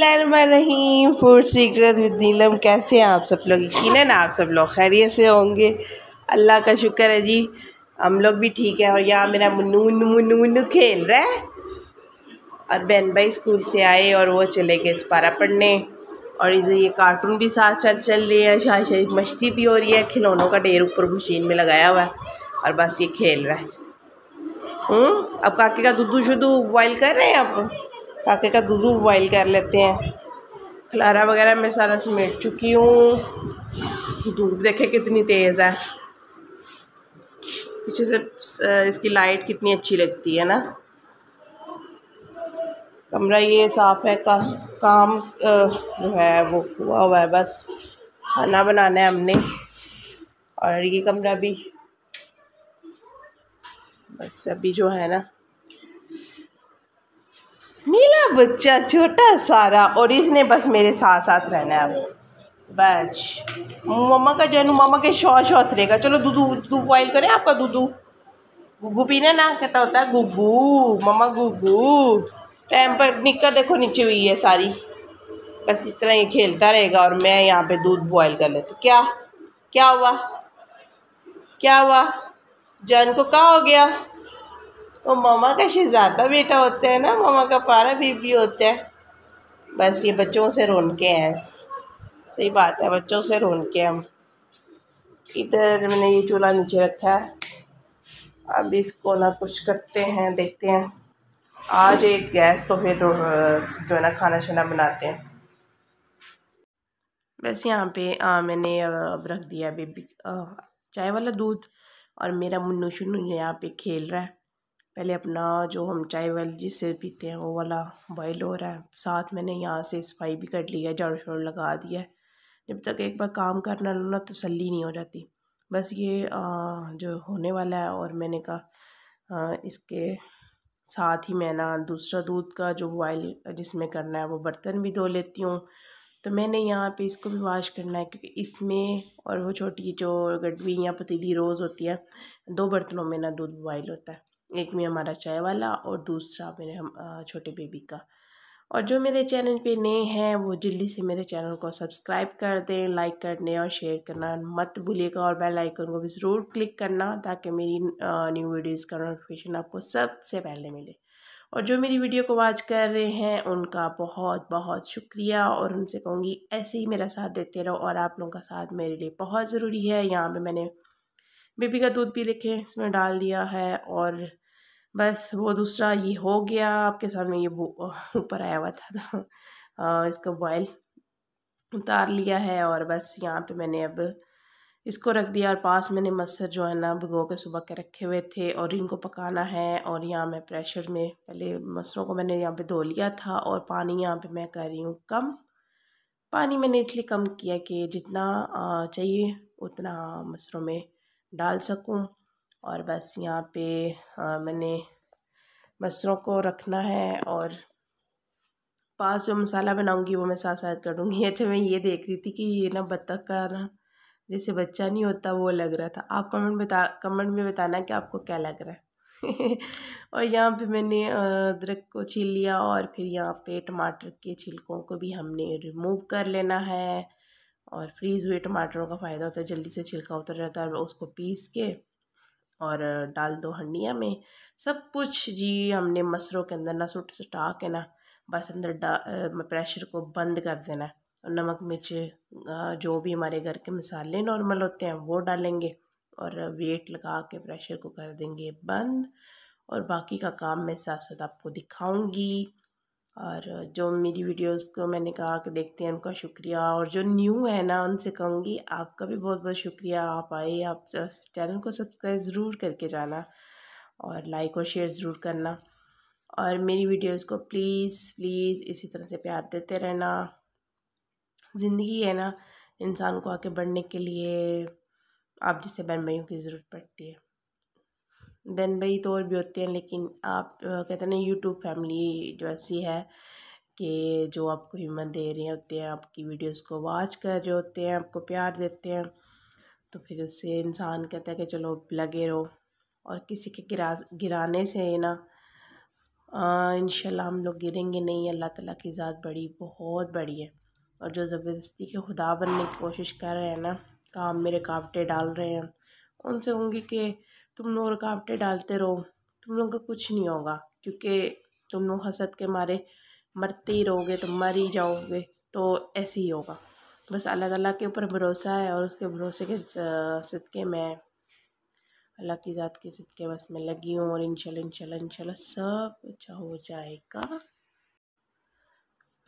रही food secret with नीलम कैसे हैं आप सब लोग यकीन आप सब लोग खैरियत से होंगे अल्लाह का शुक्र है जी हम लोग भी ठीक है और यहाँ मेरा मुन्नू मुन्नू मुन्नू मुन्नू खेल रहा है और बहन भाई स्कूल से आए और वो चले गए सपारा पढ़ने और इधर ये कार्टून भी साथ चल चल रही है शाह शाही मस्ती भी हो रही है खिलौनों का ढेर ऊपर मशीन में लगाया हुआ है और बस ये खेल रहा है हम्म? अब काके का दूधू शुदू बॉयल कर रहे हैं आप काके का दूध बॉयल कर लेते हैं खलारा वगैरह मैं सारा समेट चुकी हूँ दूध देखे कितनी तेज़ है पीछे से इसकी लाइट कितनी अच्छी लगती है ना कमरा ये साफ़ है का काम जो है वो हुआ हुआ है बस खाना बनाना है हमने और ये कमरा भी बस अभी जो है ना नीला बच्चा छोटा सारा और इसने बस मेरे साथ साथ रहना है बच बस का जन मम्मा मामा के शौ शौ रहेगा चलो दूध दूध बॉइल करें आपका दूध गुगू पीना ना कहता होता है गुगू मामा गुगू टाइम पर निक्का देखो नीचे हुई है सारी बस इस तरह ये खेलता रहेगा और मैं यहाँ पे दूध बॉयल कर लेती तो क्या क्या हुआ क्या हुआ जान को कहाँ हो गया वो मामा का शहजादा बेटा होता है ना मामा का पारा बीबी होता है बस ये बच्चों से रोन के हैं सही बात है बच्चों से रोन के हम इधर मैंने ये चूल्हा नीचे रखा है अब इसको ना कुछ करते हैं देखते हैं आज एक गैस तो फिर जो है ना खाना शाना बनाते हैं बस यहाँ पे आ, मैंने अब रख दिया बेबी चाय वाला दूध और मेरा मुन्नू शुन्नू यहाँ पे खेल रहा है पहले अपना जो हम चाय वाली जिससे पीते हैं वो वाला बॉयल हो रहा है साथ मैंने यहाँ से सफाई भी कर ली है झाड़ू शोड़ लगा दिया है जब तक एक बार काम करना लो ना तसली नहीं हो जाती बस ये आ, जो होने वाला है और मैंने कहा इसके साथ ही मैं ना दूसरा दूध का जो बॉयल जिसमें करना है वो बर्तन भी धो लेती हूँ तो मैंने यहाँ पे इसको भी वॉश करना है क्योंकि इसमें और वो छोटी जो गडवी या पतीली रोज़ होती है दो बर्तनों में ना दूध बॉयल होता है एक में हमारा चाय वाला और दूसरा मेरे हम छोटे बेबी का और जो मेरे चैनल पे नए हैं वो जल्दी से मेरे चैनल को सब्सक्राइब कर दें लाइक करने और शेयर करना मत भूलिएगा और बेल आइकन को भी ज़रूर क्लिक करना ताकि मेरी न्यू वीडियोस का नोटिफिकेशन आपको सबसे पहले मिले और जो मेरी वीडियो को वॉच कर रहे हैं उनका बहुत बहुत शुक्रिया और उनसे कहूँगी ऐसे ही मेरा साथ देते रहो और आप लोगों का साथ मेरे लिए बहुत ज़रूरी है यहाँ पर मैंने बेबी का दूध भी देखे इसमें डाल दिया है और बस वो दूसरा ये हो गया आपके सामने ये ऊपर आया हुआ था तो इसको इसका बॉयल उतार लिया है और बस यहाँ पे मैंने अब इसको रख दिया और पास मैंने मसर जो है ना भिगो के सुबह के रखे हुए थे और इनको पकाना है और यहाँ मैं प्रेशर में पहले मसरों को मैंने यहाँ पे धो लिया था और पानी यहाँ पे मैं कर रही हूँ कम पानी मैंने इसलिए कम किया कि जितना चाहिए उतना मसरों में डाल सकूँ और बस यहाँ पे आ, मैंने मसरों को रखना है और पास जो मसाला बनाऊंगी वो मैं साथ साथ कर दूँगी अच्छा मैं ये देख रही थी कि ये ना बत्तख का ना जैसे बच्चा नहीं होता वो लग रहा था आप कमेंट बता कमेंट में बताना कि आपको क्या लग रहा है और यहाँ पे मैंने अदरक को छील लिया और फिर यहाँ पे टमाटर के छिलकों को भी हमने रिमूव कर लेना है और फ्रीज़ हुए टमाटरों का फ़ायदा होता है जल्दी से छिलका उतर जाता है और उसको पीस के और डाल दो हंडिया में सब कुछ जी हमने मसरों के अंदर ना सुट सटा के ना बस अंदर डा प्रेशर को बंद कर देना और नमक मिर्च जो भी हमारे घर के मसाले नॉर्मल होते हैं वो डालेंगे और वेट लगा के प्रेशर को कर देंगे बंद और बाकी का काम मैं साथ साथ आपको दिखाऊंगी और जो मेरी वीडियोस को मैंने कहा कि देखते हैं उनका शुक्रिया और जो न्यू है ना उनसे कहूँगी आपका भी बहुत बहुत शुक्रिया आप आए आप चैनल को सब्सक्राइब ज़रूर करके जाना और लाइक और शेयर ज़रूर करना और मेरी वीडियोस को प्लीज़ प्लीज़ इसी तरह से प्यार देते रहना ज़िंदगी है ना इंसान को आगे बढ़ने के लिए आप जिससे बहन भाइयों की ज़रूरत पड़ती है देन भाई तो और भी होते हैं लेकिन आप कहते हैं ना यूट्यूब फैमिली जो ऐसी है कि जो आपको हिम्मत दे रहे होते हैं आपकी वीडियोस को वॉच कर रहे होते हैं आपको प्यार देते हैं तो फिर उससे इंसान कहता है कि चलो लगे रहो और किसी के गिरा गिराने से ना इन हम लोग गिरेंगे नहीं अल्लाह ताला की ज़ात बड़ी बहुत बड़ी है और जो ज़बरदस्ती के खुदा बनने की कोशिश कर रहे हैं ना काम में रुकावटें डाल रहे हैं उनसे होंगी कि तुम लोग रुकावटें डालते रहो तुम लोगों का कुछ नहीं होगा क्योंकि तुम लोग हसद के मारे मरते ही रहोगे तो मर ही जाओगे तो ऐसे ही होगा बस अल्लाह ताला के ऊपर भरोसा है और उसके भरोसे के सदक़े मैं अल्लाह की ज़ात के सदक़े बस मैं लगी हूँ और इनशाला इनशाला इनशाला सब अच्छा हो जाएगा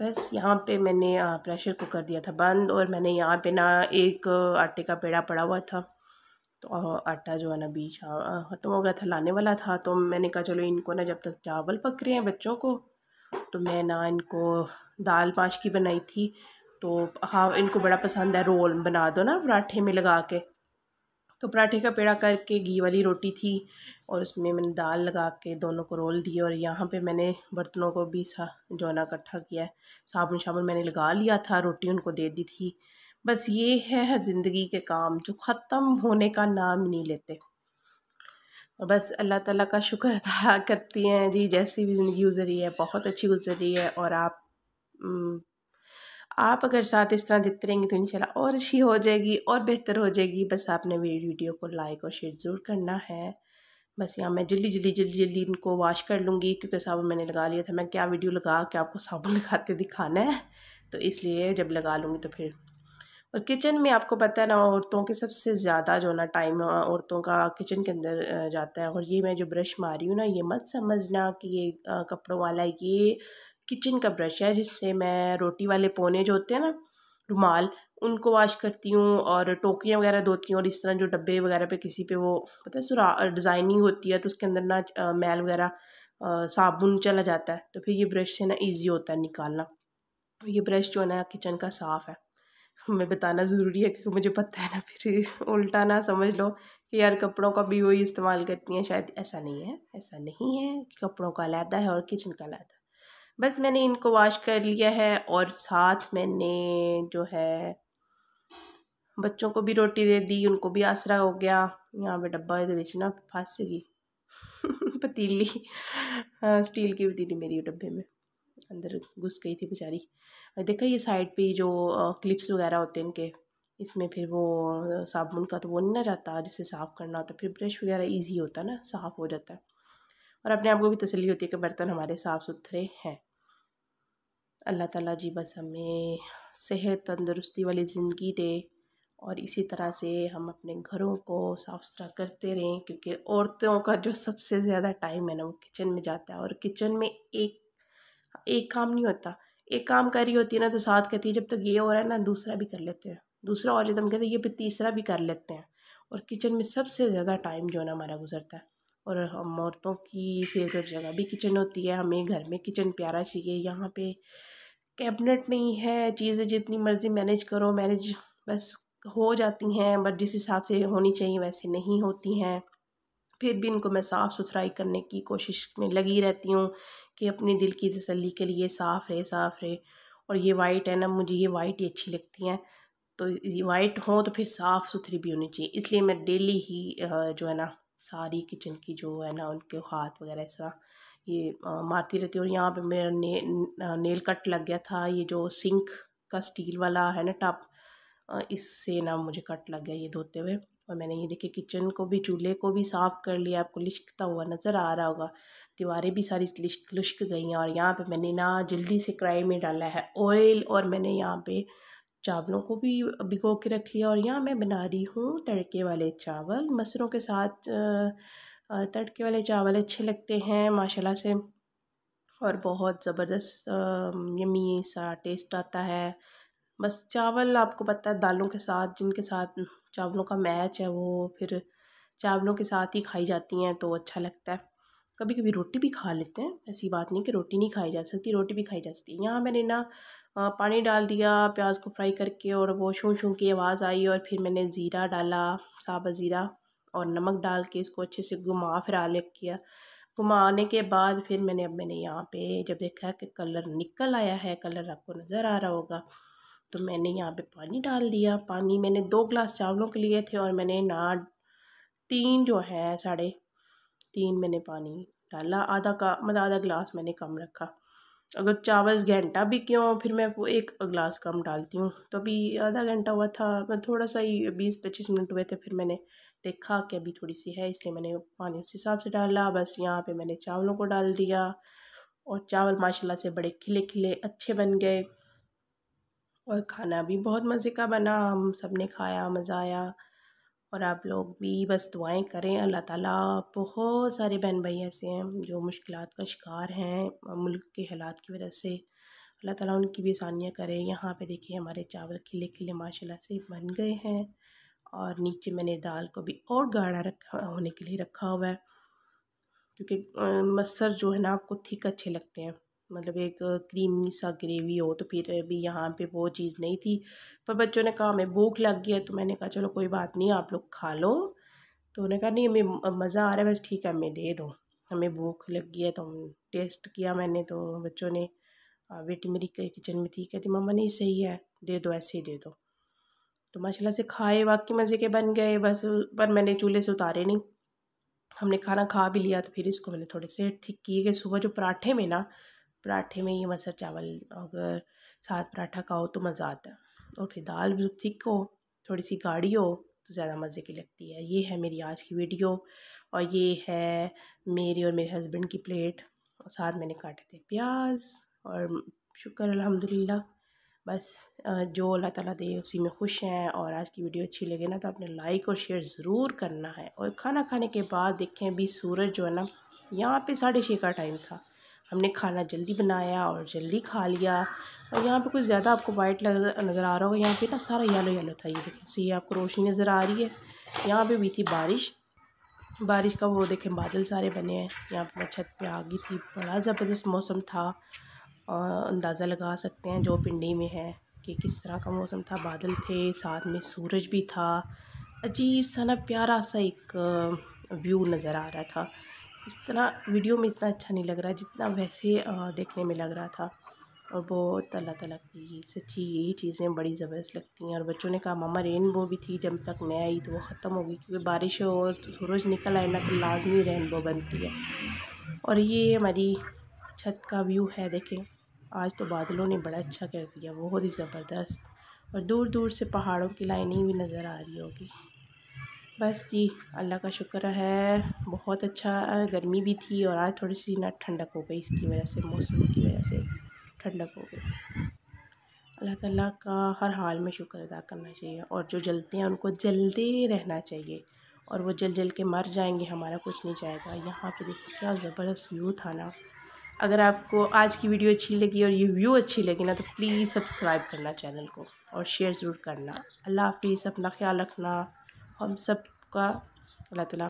बस यहाँ पे मैंने प्रेशर कुकर दिया था बंद और मैंने यहाँ पे ना एक आटे का पेड़ा पड़ा हुआ था तो आटा जो है ना बीच हाँ, हाँ, ख़त्म हो गया था लाने वाला था तो मैंने कहा चलो इनको ना जब तक चावल पक रहे हैं बच्चों को तो मैं ना इनको दाल पाँच की बनाई थी तो हाँ इनको बड़ा पसंद है रोल बना दो ना पराठे में लगा के तो पराठे का पेड़ा करके घी वाली रोटी थी और उसमें मैंने दाल लगा के दोनों को रोल दिए और यहाँ पे मैंने बर्तनों को भी सा जो है ना इकट्ठा किया है साबुन शाबुन मैंने लगा लिया था रोटी उनको दे दी थी बस ये है ज़िंदगी के काम जो ख़त्म होने का नाम नहीं लेते और बस अल्लाह ताला का शुक्र अदा करती हैं जी जैसी भी ज़िंदगी गुजरी है बहुत अच्छी गुजरी है और आप आप अगर साथ इस तरह देते रहेंगे तो इंशाल्लाह और अच्छी हो जाएगी और बेहतर हो जाएगी बस आपने मेरी वीडियो को लाइक और शेयर ज़रूर करना है बस यहाँ मैं जल्दी जल्दी जल्दी जल्दी इनको वॉश कर लूँगी क्योंकि साबुन मैंने लगा लिया था मैं क्या वीडियो लगा के आपको साबुन लगाते दिखाना है तो इसलिए जब लगा लूँगी तो फिर और किचन में आपको पता है ना औरतों के सबसे ज़्यादा जो ना टाइम औरतों का किचन के अंदर जाता है और ये मैं जो ब्रश मारी हूँ ना ये मत समझना कि ये कपड़ों वाला ये किचन का ब्रश है जिससे मैं रोटी वाले पोने जो होते हैं ना रुमाल उनको वॉश करती हूँ और टोकरियाँ वगैरह धोती हूँ और इस तरह जो डब्बे वगैरह पे किसी पे वो पता है सुरा डिज़ाइनिंग होती है तो उसके अंदर ना मैल वगैरह साबुन चला जाता है तो फिर ये ब्रश से ना ईजी होता है निकालना ये ब्रश जो है ना किचन का साफ़ है मैं बताना ज़रूरी है क्योंकि मुझे पता है ना फिर उल्टा ना समझ लो कि यार कपड़ों का भी वही इस्तेमाल करती हैं शायद ऐसा नहीं है ऐसा नहीं है कि कपड़ों का अलहदा है और किचन का अलहदा बस मैंने इनको वॉश कर लिया है और साथ मैंने जो है बच्चों को भी रोटी दे दी उनको भी आसरा हो गया यहाँ पे डब्बा ये ना फंस गई पतीली हाँ स्टील की पतीली मेरी डब्बे में अंदर घुस गई थी बेचारी और देखा ये साइड पे जो क्लिप्स वगैरह होते हैं इनके इसमें फिर वो साबुन का तो वो नहीं ना जाता जिससे साफ़ करना होता फिर ब्रश वगैरह ईजी होता ना साफ़ हो जाता है और अपने आप को भी तसली होती है कि बर्तन हमारे साफ़ सुथरे हैं अल्लाह ताला जी बस हमें सेहत तंदुरुस्ती वाली ज़िंदगी दे और इसी तरह से हम अपने घरों को साफ़ सुथरा करते रहें क्योंकि औरतों का जो सबसे ज़्यादा टाइम है ना वो किचन में जाता है और किचन में एक एक काम नहीं होता एक काम कर रही होती है ना तो साथ कहती है जब तक ये हो रहा है ना दूसरा भी कर लेते हैं दूसरा और जब हम कहते हैं ये फिर तीसरा भी कर लेते हैं और किचन में सबसे ज़्यादा टाइम जो है ना हमारा गुजरता है और हम औरतों की फेवरेट जगह भी किचन होती है हमें घर में किचन प्यारा चाहिए यहाँ पे कैबिनेट नहीं है चीज़ें जितनी मर्ज़ी मैनेज करो मैनेज बस हो जाती हैं बट जिस हिसाब से होनी चाहिए वैसे नहीं होती हैं फिर भी इनको मैं साफ़ सुथराई करने की कोशिश में लगी रहती हूँ कि अपने दिल की तसल्ली के लिए साफ़ रहे साफ़ रहे और ये वाइट है ना मुझे ये वाइट ही अच्छी लगती हैं तो ये वाइट हो तो फिर साफ़ सुथरी भी होनी चाहिए इसलिए मैं डेली ही जो है ना सारी किचन की जो है ना उनके हाथ वगैरह इस तरह ये मारती रहती हूँ और यहाँ पे मेरा ने, नेल कट लग गया था ये जो सिंक का स्टील वाला है ना टप इससे ना मुझे कट लग गया ये धोते हुए और मैंने ये देखिए किचन को भी चूल्हे को भी साफ़ कर लिया आपको लिशकता हुआ नज़र आ रहा होगा दीवारें भी सारी लिश्क लुश्क गई हैं और यहाँ पे मैंने ना जल्दी से कढ़ाई में डाला है ऑयल और मैंने यहाँ पे चावलों को भी भिगो के रख लिया और यहाँ मैं बना रही हूँ तड़के वाले चावल मसरों के साथ तड़के वाले चावल अच्छे लगते हैं माशाल्लाह से और बहुत ज़बरदस्त यमी सा टेस्ट आता है बस चावल आपको पता है दालों के साथ जिनके साथ चावलों का मैच है वो फिर चावलों के साथ ही खाई जाती हैं तो अच्छा लगता है कभी कभी रोटी भी खा लेते हैं ऐसी बात नहीं कि रोटी नहीं खाई जा सकती रोटी भी खाई जा सकती है यहाँ मैंने ना पानी डाल दिया प्याज को फ्राई करके और वो शू शू की आवाज़ आई और फिर मैंने ज़ीरा डाला साबा ज़ीरा और नमक डाल के इसको अच्छे से घुमा फिर ले किया घुमाने के बाद फिर मैंने अब मैंने यहाँ पे जब देखा कि कलर निकल आया है कलर आपको नज़र आ रहा होगा तो मैंने यहाँ पे पानी डाल दिया पानी मैंने दो ग्लास चावलों के लिए थे और मैंने ना तीन जो है साढ़े तीन मैंने पानी डाला आधा का मतलब आधा गिलास मैंने कम रखा अगर चावल घंटा भी क्यों फिर मैं वो एक गिलास कम डालती हूँ तो अभी आधा घंटा हुआ था मैं मतलब थोड़ा सा ही बीस पच्चीस मिनट हुए थे फिर मैंने देखा कि अभी थोड़ी सी है इसलिए मैंने पानी उस हिसाब से डाला बस यहाँ पे मैंने चावलों को डाल दिया और चावल माशाल्लाह से बड़े खिले खिले अच्छे बन गए और खाना भी बहुत मज़े का बना हम सब ने खाया मज़ा आया और आप लोग भी बस दुआएं करें अल्लाह ताला बहुत सारे बहन भाई ऐसे हैं जो मुश्किल का शिकार हैं मुल्क के हालात की वजह से अल्लाह ताला उनकी भी आसानियाँ करें यहाँ पे देखिए हमारे चावल खिले खिले माशाल्लाह से बन गए हैं और नीचे मैंने दाल को भी और गाढ़ा रखा होने के लिए रखा हुआ है क्योंकि मसर जो है ना आपको ठीक अच्छे लगते हैं मतलब एक क्रीमी सा ग्रेवी हो तो फिर भी यहाँ पे वो चीज़ नहीं थी पर बच्चों ने कहा हमें भूख लग गई है तो मैंने कहा चलो कोई बात नहीं आप लोग खा लो तो उन्होंने कहा नहीं हमें मज़ा आ रहा है बस ठीक है हमें दे दो हमें भूख लग गई है तो हम टेस्ट किया मैंने तो बच्चों ने हाँ, बेटी मेरी किचन में थी कहती मम्मा नहीं सही है दे दो ऐसे ही दे दो तो माशाला से खाए वाकई मज़े के बन गए बस पर मैंने चूल्हे से उतारे नहीं हमने खाना खा भी लिया तो फिर इसको मैंने थोड़े से ठीक किए कि सुबह जो पराठे में ना पराठे में ये मसर चावल अगर साथ पराठा खाओ तो मज़ा आता है और फिर दाल भी तो थिक हो थोड़ी सी गाढ़ी हो तो ज़्यादा मज़े की लगती है ये है मेरी आज की वीडियो और ये है मेरी और मेरे हस्बैंड की प्लेट और साथ मैंने काटे थे प्याज और शुक्र अल्हम्दुलिल्लाह बस जो अल्लाह ताला दे उसी में खुश हैं और आज की वीडियो अच्छी लगे ना तो आपने लाइक और शेयर ज़रूर करना है और खाना खाने के बाद देखें अभी सूरज जो है ना यहाँ पे साढ़े छः का टाइम था हमने खाना जल्दी बनाया और जल्दी खा लिया और यहाँ पे कुछ ज़्यादा आपको वाइट नज़र आ रहा होगा यहाँ पे ना सारा येलो येलो था ये देखें सही आपको रोशनी नज़र आ रही है यहाँ पे भी थी बारिश बारिश का वो देखें बादल सारे बने हैं यहाँ पे मैं छत पे आ गई थी बड़ा ज़बरदस्त मौसम था अंदाज़ा लगा सकते हैं जो पिंडी में है कि किस तरह का मौसम था बादल थे साथ में सूरज भी था अजीब सा ना प्यारा सा एक व्यू नज़र आ रहा था इस तरह वीडियो में इतना अच्छा नहीं लग रहा जितना वैसे देखने में लग रहा था और बहुत अल्लाह तला की सच्ची यही चीज़ें बड़ी ज़बरदस्त लगती हैं और बच्चों ने कहा मामा रेनबो भी थी जब तक मैं आई तो वो ख़त्म हो गई क्योंकि बारिश और सूरज निकल आए ना तो लाजमी रेनबो बनती है और ये हमारी छत का व्यू है देखें आज तो बादलों ने बड़ा अच्छा कर दिया बहुत ही ज़बरदस्त और दूर दूर से पहाड़ों की लाइनिंग भी नज़र आ रही होगी बस जी अल्लाह का शुक्र है बहुत अच्छा गर्मी भी थी और आज थोड़ी सी ना ठंडक हो गई इसकी वजह से मौसम की वजह से ठंडक हो गई अल्लाह ताला का हर हाल में शुक्र अदा करना चाहिए और जो जलते हैं उनको जलते रहना चाहिए और वो जल जल के मर जाएंगे हमारा कुछ नहीं जाएगा यहाँ पे देखिए क्या ज़बरदस्त व्यू था ना अगर आपको आज की वीडियो अच्छी लगी और ये व्यू अच्छी लगी ना तो प्लीज़ सब्सक्राइब करना चैनल को और शेयर ज़रूर करना अल्लाह हाफिज़ अपना ख्याल रखना हम सब का अल्लाह तला